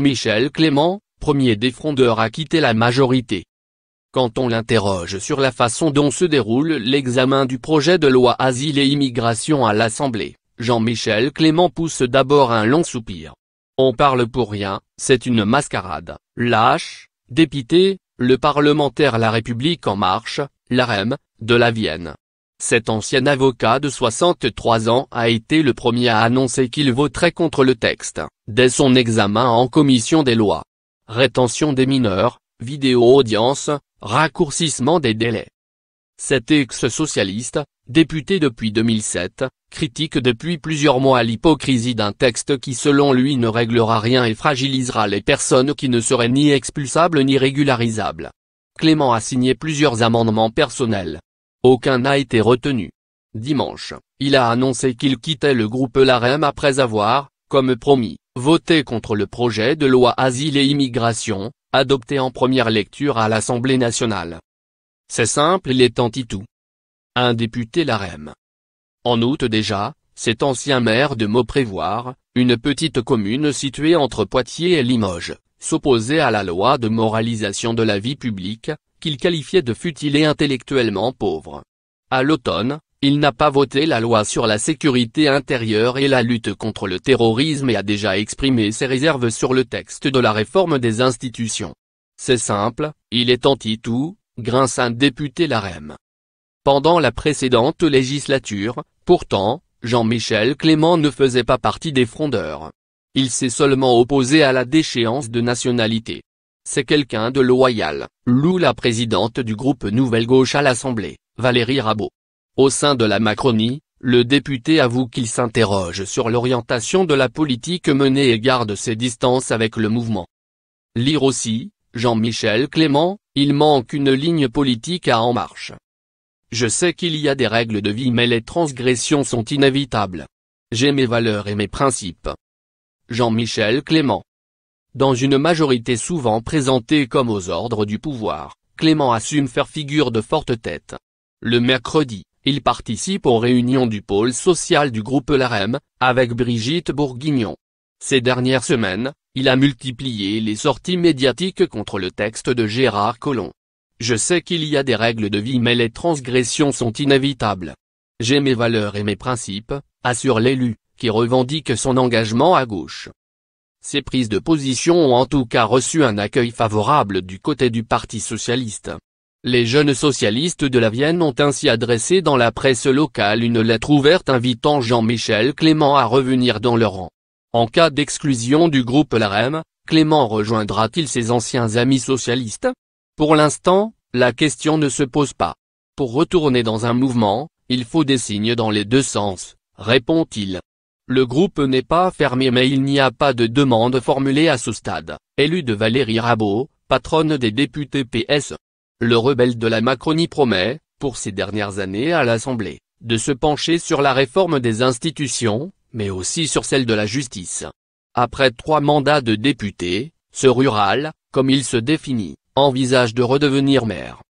Michel Clément, premier défrondeur à quitter la majorité. Quand on l'interroge sur la façon dont se déroule l'examen du projet de loi Asile et Immigration à l'Assemblée, Jean-Michel Clément pousse d'abord un long soupir. On parle pour rien, c'est une mascarade, lâche, dépité, le parlementaire La République en marche, l'AREM, de la Vienne, cet ancien avocat de 63 ans a été le premier à annoncer qu'il voterait contre le texte, dès son examen en commission des lois. Rétention des mineurs, vidéo-audience, raccourcissement des délais. Cet ex-socialiste, député depuis 2007, critique depuis plusieurs mois l'hypocrisie d'un texte qui selon lui ne réglera rien et fragilisera les personnes qui ne seraient ni expulsables ni régularisables. Clément a signé plusieurs amendements personnels, aucun n'a été retenu. Dimanche, il a annoncé qu'il quittait le groupe LAREM après avoir, comme promis, voté contre le projet de loi Asile et Immigration, adopté en première lecture à l'Assemblée nationale. C'est simple il est anti-tout. Un député LAREM. En août déjà, cet ancien maire de Mauprévoir, une petite commune située entre Poitiers et Limoges, s'opposait à la loi de moralisation de la vie publique, qu'il qualifiait de futile et intellectuellement pauvre. À l'automne, il n'a pas voté la loi sur la sécurité intérieure et la lutte contre le terrorisme et a déjà exprimé ses réserves sur le texte de la réforme des institutions. C'est simple, il est anti-tout, grince un député l'AREM. Pendant la précédente législature, pourtant, Jean-Michel Clément ne faisait pas partie des frondeurs. Il s'est seulement opposé à la déchéance de nationalité. C'est quelqu'un de loyal, loue la présidente du groupe Nouvelle Gauche à l'Assemblée, Valérie Rabault. Au sein de la Macronie, le député avoue qu'il s'interroge sur l'orientation de la politique menée et garde ses distances avec le mouvement. Lire aussi, Jean-Michel Clément, il manque une ligne politique à En Marche. Je sais qu'il y a des règles de vie mais les transgressions sont inévitables. J'ai mes valeurs et mes principes. Jean-Michel Clément dans une majorité souvent présentée comme aux ordres du pouvoir, Clément assume faire figure de forte tête. Le mercredi, il participe aux réunions du pôle social du groupe LAREM, avec Brigitte Bourguignon. Ces dernières semaines, il a multiplié les sorties médiatiques contre le texte de Gérard Collomb. Je sais qu'il y a des règles de vie mais les transgressions sont inévitables. J'ai mes valeurs et mes principes, assure l'élu, qui revendique son engagement à gauche. Ces prises de position ont en tout cas reçu un accueil favorable du côté du Parti Socialiste. Les jeunes socialistes de la Vienne ont ainsi adressé dans la presse locale une lettre ouverte invitant Jean-Michel Clément à revenir dans leur rang. En cas d'exclusion du groupe LAREM, Clément rejoindra-t-il ses anciens amis socialistes Pour l'instant, la question ne se pose pas. Pour retourner dans un mouvement, il faut des signes dans les deux sens, répond-il. Le groupe n'est pas fermé mais il n'y a pas de demande formulée à ce stade, élu de Valérie Rabault, patronne des députés PS. Le rebelle de la Macronie promet, pour ses dernières années à l'Assemblée, de se pencher sur la réforme des institutions, mais aussi sur celle de la justice. Après trois mandats de député, ce rural, comme il se définit, envisage de redevenir maire.